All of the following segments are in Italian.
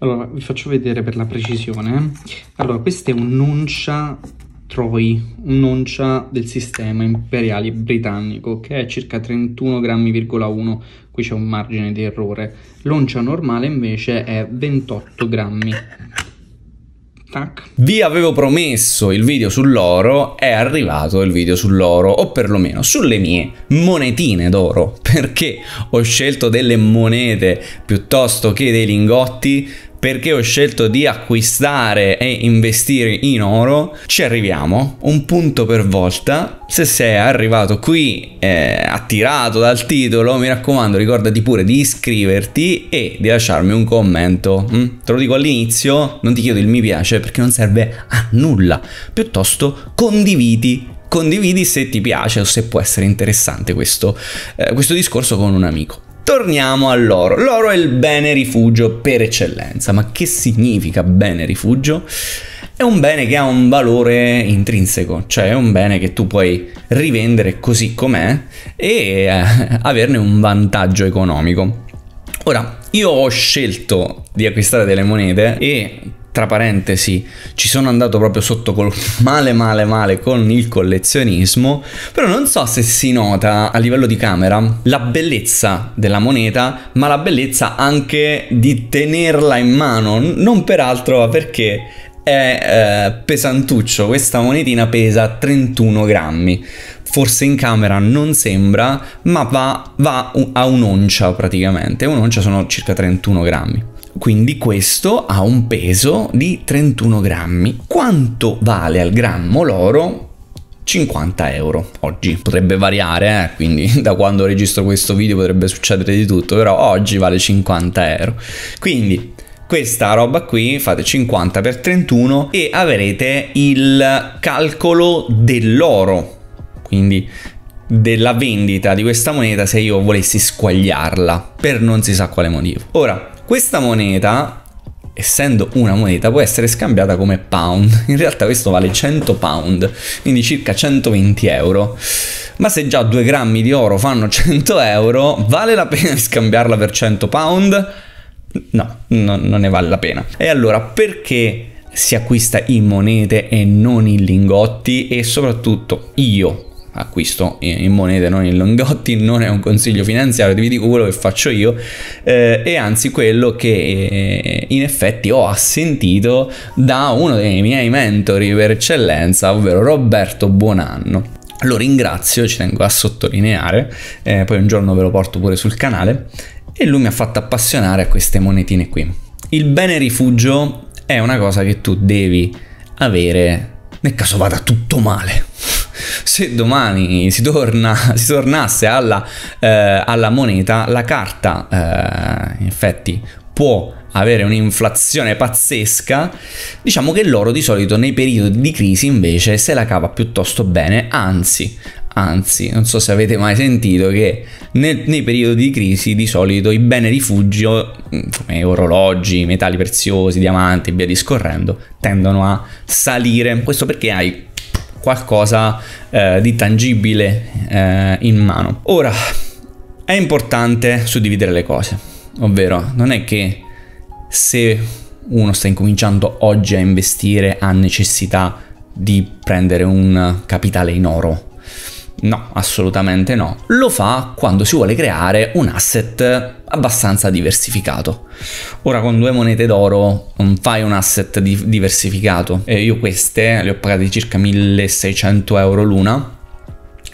Allora, vi faccio vedere per la precisione. Allora, questa è un'oncia Troy, un'oncia del sistema imperiale britannico che è circa 31,1 grammi,1, qui c'è un margine di errore. L'oncia normale invece è 28 grammi. Tac. Vi avevo promesso il video sull'oro, è arrivato il video sull'oro, o perlomeno sulle mie monetine d'oro, perché ho scelto delle monete piuttosto che dei lingotti perché ho scelto di acquistare e investire in oro, ci arriviamo un punto per volta. Se sei arrivato qui eh, attirato dal titolo, mi raccomando, ricordati pure di iscriverti e di lasciarmi un commento. Mm, te lo dico all'inizio, non ti chiedo il mi piace perché non serve a nulla. Piuttosto condividi condividi se ti piace o se può essere interessante questo, eh, questo discorso con un amico. Torniamo all'oro. L'oro è il bene rifugio per eccellenza. Ma che significa bene rifugio? È un bene che ha un valore intrinseco, cioè è un bene che tu puoi rivendere così com'è e eh, averne un vantaggio economico. Ora, io ho scelto di acquistare delle monete e tra parentesi ci sono andato proprio sotto col male male male con il collezionismo, però non so se si nota a livello di camera la bellezza della moneta, ma la bellezza anche di tenerla in mano, non peraltro perché è eh, pesantuccio, questa monetina pesa 31 grammi, forse in camera non sembra, ma va, va a un'oncia praticamente, un'oncia sono circa 31 grammi quindi questo ha un peso di 31 grammi. Quanto vale al grammo l'oro? 50 euro oggi potrebbe variare eh? quindi da quando registro questo video potrebbe succedere di tutto però oggi vale 50 euro quindi questa roba qui fate 50 per 31 e avrete il calcolo dell'oro quindi della vendita di questa moneta se io volessi squagliarla per non si sa quale motivo ora questa moneta, essendo una moneta, può essere scambiata come pound. In realtà questo vale 100 pound, quindi circa 120 euro. Ma se già 2 grammi di oro fanno 100 euro, vale la pena scambiarla per 100 pound? No, no non ne vale la pena. E allora perché si acquista in monete e non in lingotti? E soprattutto io acquisto in monete, non in longotti, non è un consiglio finanziario, vi dico quello che faccio io eh, e anzi quello che eh, in effetti ho assentito da uno dei miei mentori per eccellenza, ovvero Roberto Buonanno lo ringrazio, ci tengo a sottolineare, eh, poi un giorno ve lo porto pure sul canale, e lui mi ha fatto appassionare a queste monetine qui. Il bene rifugio è una cosa che tu devi avere nel caso vada tutto male se domani si, torna, si tornasse alla, eh, alla, moneta, la carta eh, in effetti può avere un'inflazione pazzesca, diciamo che l'oro di solito nei periodi di crisi invece se la cava piuttosto bene, anzi, anzi, non so se avete mai sentito che nel, nei periodi di crisi di solito i beni rifugio, mm, come orologi, metalli preziosi, diamanti e via discorrendo, tendono a salire. Questo perché hai qualcosa eh, di tangibile eh, in mano. Ora, è importante suddividere le cose, ovvero non è che se uno sta incominciando oggi a investire ha necessità di prendere un capitale in oro No, assolutamente no. Lo fa quando si vuole creare un asset abbastanza diversificato. Ora con due monete d'oro non fai un asset di- diversificato. Eh, io queste le ho pagate circa 1600 euro l'una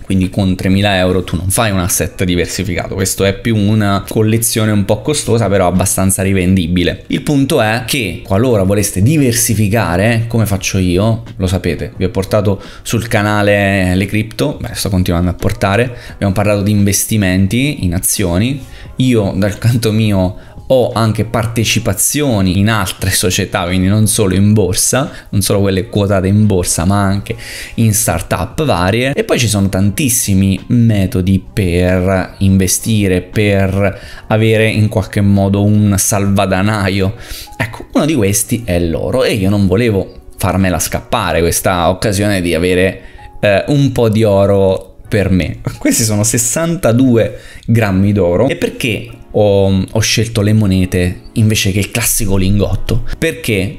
quindi con 3.000 euro tu non fai un asset diversificato, questo è più una collezione un po' costosa però abbastanza rivendibile. Il punto è che qualora voleste diversificare, come faccio io, lo sapete, vi ho portato sul canale le Crypto, beh sto continuando a portare, abbiamo parlato di investimenti in azioni, io dal canto mio ho anche partecipazioni in altre società, quindi non solo in borsa, non solo quelle quotate in borsa, ma anche in startup varie. E poi ci sono tanti tantissimi metodi per investire, per avere in qualche modo un salvadanaio. Ecco, uno di questi è l'oro e io non volevo farmela scappare questa occasione di avere eh, un po' di oro per me. Questi sono 62 grammi d'oro. E perché ho, ho, scelto le monete invece che il classico lingotto? Perché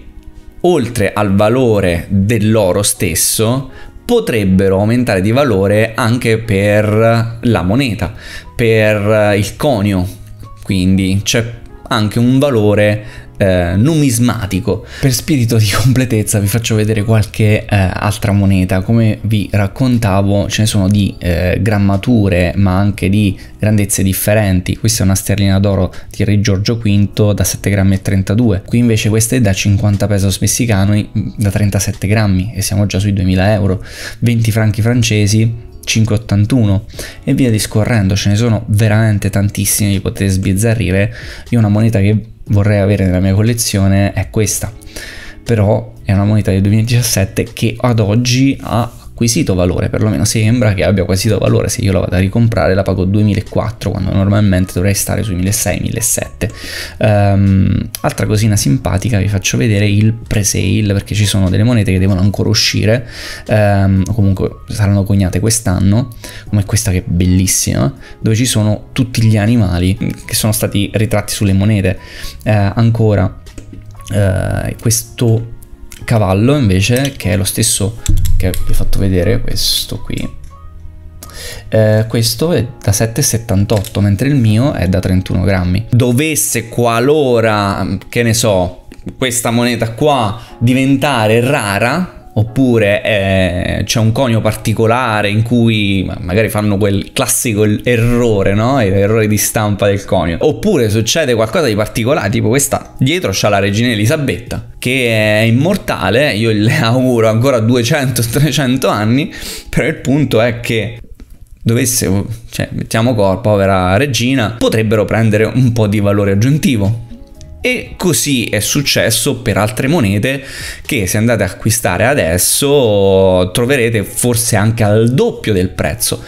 oltre al valore dell'oro stesso potrebbero aumentare di valore anche per la moneta, per il conio, quindi c'è anche un valore eh, numismatico. Per spirito di completezza vi faccio vedere qualche eh, altra moneta, come vi raccontavo ce ne sono di eh, grammature ma anche di grandezze differenti, questa è una sterlina d'oro di Re Giorgio V da 7,32 grammi. qui invece questa è da 50 pesos messicani da 37 grammi e siamo già sui 2000 euro, 20 franchi francesi 581 e via discorrendo, ce ne sono veramente tantissime, potete sbizzarrire, io una moneta che vorrei avere nella mia collezione è questa, però è una moneta del 2017 che ad oggi ha acquisito valore, perlomeno sembra che abbia acquisito valore, se io la vado a ricomprare la pago 2004 quando normalmente dovrei stare sui 1600-1700. Um, ehm, altra cosina simpatica, vi faccio vedere il pre-sale perché ci sono delle monete che devono ancora uscire, um, o comunque saranno coniate quest'anno, come questa che è bellissima, dove ci sono tutti gli animali che sono stati ritratti sulle monete. Uh, ancora uh, questo cavallo invece che è lo stesso che vi ho fatto vedere questo qui eh, questo è da 7,78 mentre il mio è da 31 grammi dovesse qualora che ne so questa moneta qua diventare rara oppure eh, c'è un conio particolare in cui magari fanno quel classico er-, errore, no? L'errore di stampa del conio. Oppure succede qualcosa di particolare, tipo questa dietro c'è la regina Elisabetta che è immortale, io le auguro ancora 200-300 anni, però il punto è che dovesse, cioè mettiamo corpo, povera regina, potrebbero prendere un po' di valore aggiuntivo. E così è successo per altre monete che se andate a acquistare adesso troverete forse anche al doppio del prezzo.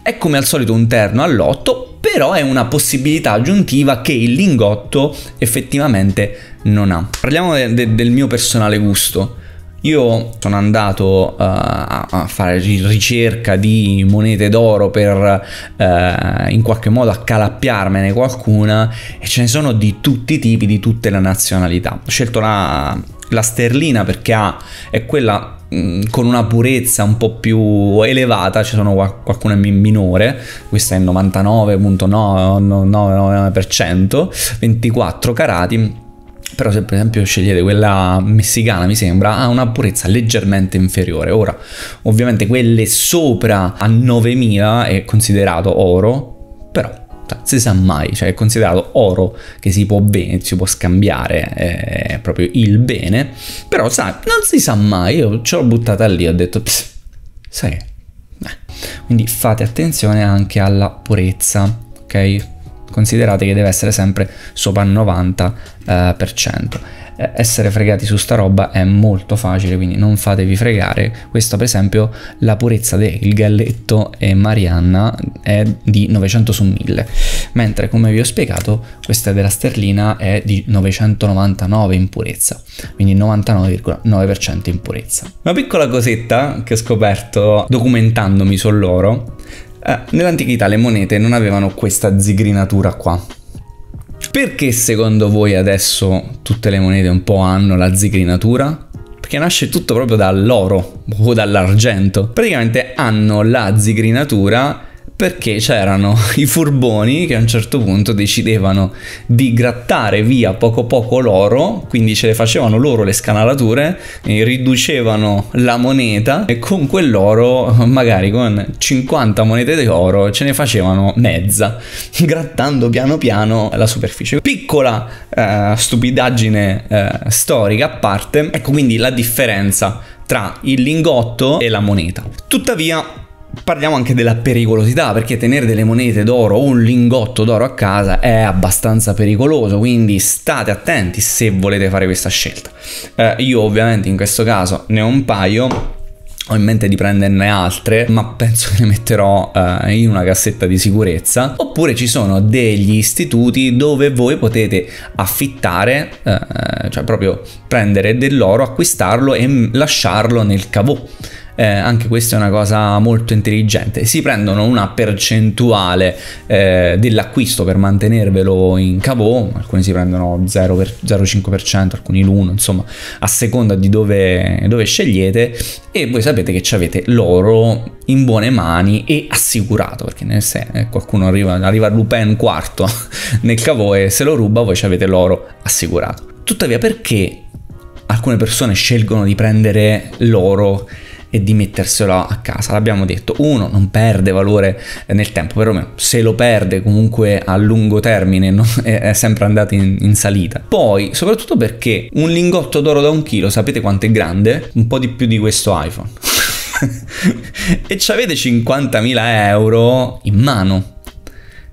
È come al solito un terno all'otto, però è una possibilità aggiuntiva che il lingotto effettivamente non ha. Parliamo de- de- del mio personale gusto. Io sono andato uh, a fare ricerca di monete d'oro per uh, in qualche modo accalappiarmene qualcuna e ce ne sono di tutti i tipi, di tutte le nazionalità. Ho scelto la, la sterlina perché ha, è quella mm, con una purezza un po' più elevata, ci sono qualcuna minore, questa è il 99.999%, 24 carati però se per esempio scegliete quella messicana mi sembra ha una purezza leggermente inferiore ora ovviamente quelle sopra a 9000 è considerato oro però cioè, si sa mai, cioè è considerato oro che si può, bene, si può scambiare, è proprio il bene, però sa, non si sa mai, io ce l'ho buttata lì, ho detto, sai, eh. quindi fate attenzione anche alla purezza, ok? considerate che deve essere sempre sopra il 90%. Eh, eh, essere fregati su sta roba è molto facile, quindi non fatevi fregare. Questo per esempio la purezza del galletto e Marianna è di 900 su 1000, mentre come vi ho spiegato questa della sterlina è di 999 in purezza, quindi 99,9% in purezza. Una piccola cosetta che ho scoperto documentandomi sull'oro eh, nell'antichità le monete non avevano questa zigrinatura qua. Perché secondo voi adesso tutte le monete un po' hanno la zigrinatura? Perché nasce tutto proprio dall'oro o dall'argento. Praticamente hanno la zigrinatura perché c'erano i furboni che a un certo punto decidevano di grattare via poco poco l'oro, quindi ce le facevano loro le scanalature, riducevano la moneta e con quell'oro, magari con 50 monete d'oro, ce ne facevano mezza, grattando piano piano la superficie. Piccola eh, stupidaggine eh, storica a parte, ecco quindi la differenza tra il lingotto e la moneta. Tuttavia parliamo anche della pericolosità, perché tenere delle monete d'oro o un lingotto d'oro a casa è abbastanza pericoloso, quindi state attenti se volete fare questa scelta. Eh, io ovviamente in questo caso ne ho un paio. Ho in mente di prenderne altre, ma penso che le metterò eh, in una cassetta di sicurezza. Oppure ci sono degli istituti dove voi potete affittare, eh, cioè proprio prendere dell'oro, acquistarlo e lasciarlo nel cavò eh, anche questa è una cosa molto intelligente. Si prendono una percentuale eh, dell'acquisto per mantenervelo in cavo, alcuni si prendono 0,5%, alcuni l'1, insomma, a seconda di dove, dove scegliete e voi sapete che avete l'oro in buone mani e assicurato, perché nel se eh, qualcuno arriva, arriva Lupin quarto nel cavo e se lo ruba voi avete l'oro assicurato. Tuttavia perché alcune persone scelgono di prendere l'oro e di metterselo a casa. L'abbiamo detto, uno non perde valore eh, nel tempo, perlomeno se lo perde comunque a lungo termine no? è, sempre andato in, in, salita. Poi, soprattutto perché un lingotto d'oro da un chilo, sapete quanto è grande? Un po' di più di questo iPhone. e ci avete 50.000 euro in mano.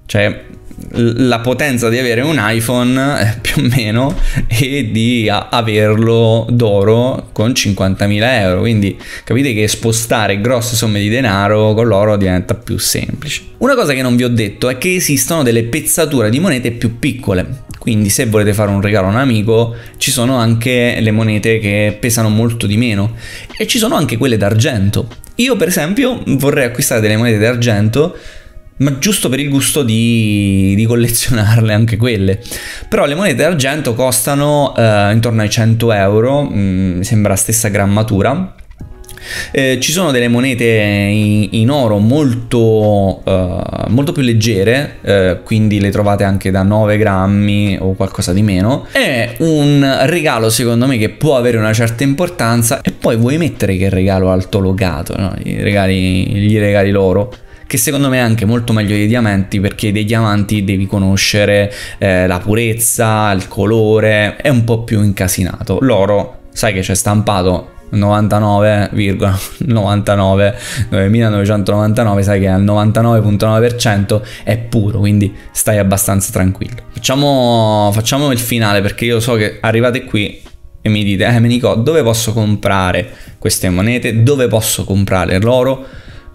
Cioè, la potenza di avere un iPhone eh, più o meno e di averlo d'oro con 50.000 euro quindi capite che spostare grosse somme di denaro con l'oro diventa più semplice una cosa che non vi ho detto è che esistono delle pezzature di monete più piccole quindi se volete fare un regalo a un amico ci sono anche le monete che pesano molto di meno e ci sono anche quelle d'argento io per esempio vorrei acquistare delle monete d'argento ma giusto per il gusto di, di, collezionarle anche quelle. Però le monete d'argento costano eh, intorno ai 100 euro, mi mm, sembra la stessa grammatura. Eh, ci sono delle monete in, in oro molto, eh, molto, più leggere, eh, quindi le trovate anche da 9 grammi o qualcosa di meno. È un regalo secondo me che può avere una certa importanza e poi vuoi mettere che regalo altologato, no? gli, regali, gli regali loro che secondo me è anche molto meglio dei diamanti perché dei diamanti devi conoscere eh, la purezza, il colore, è un po' più incasinato. L'oro, sai che c'è stampato 99,99 9999 sai che al 99.9% è puro quindi stai abbastanza tranquillo facciamo, facciamo il finale perché io so che arrivate qui e mi dite eh Menico dove posso comprare queste monete dove posso comprare l'oro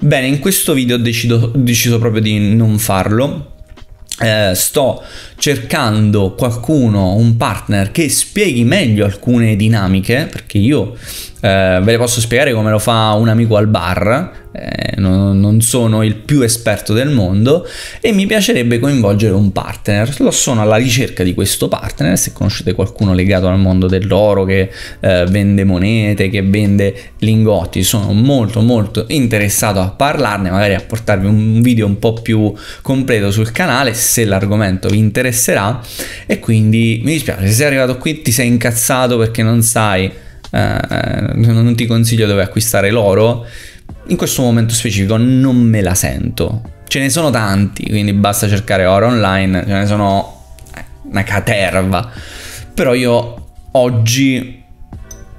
Bene, in questo video ho decido, deciso proprio di non farlo. Eh, sto cercando qualcuno, un partner che spieghi meglio alcune dinamiche, perché io eh, ve le posso spiegare come lo fa un amico al bar, eh, non, non, sono il più esperto del mondo e mi piacerebbe coinvolgere un partner. Lo sono alla ricerca di questo partner, se conoscete qualcuno legato al mondo dell'oro che eh, vende monete, che vende lingotti, sono molto molto interessato a parlarne, magari a portarvi un video un po' più completo sul canale se l'argomento vi interesserà e quindi mi dispiace se sei arrivato qui ti sei incazzato perché non sai eh, non ti consiglio dove acquistare l'oro, in questo momento specifico non me la sento. Ce ne sono tanti, quindi basta cercare oro online, ce ne sono eh, una caterva. Però io oggi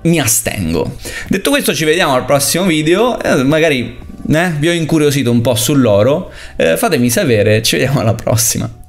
mi astengo. Detto questo ci vediamo al prossimo video, eh, magari eh, vi ho incuriosito un po' sull'oro, eh, fatemi sapere, ci vediamo alla prossima.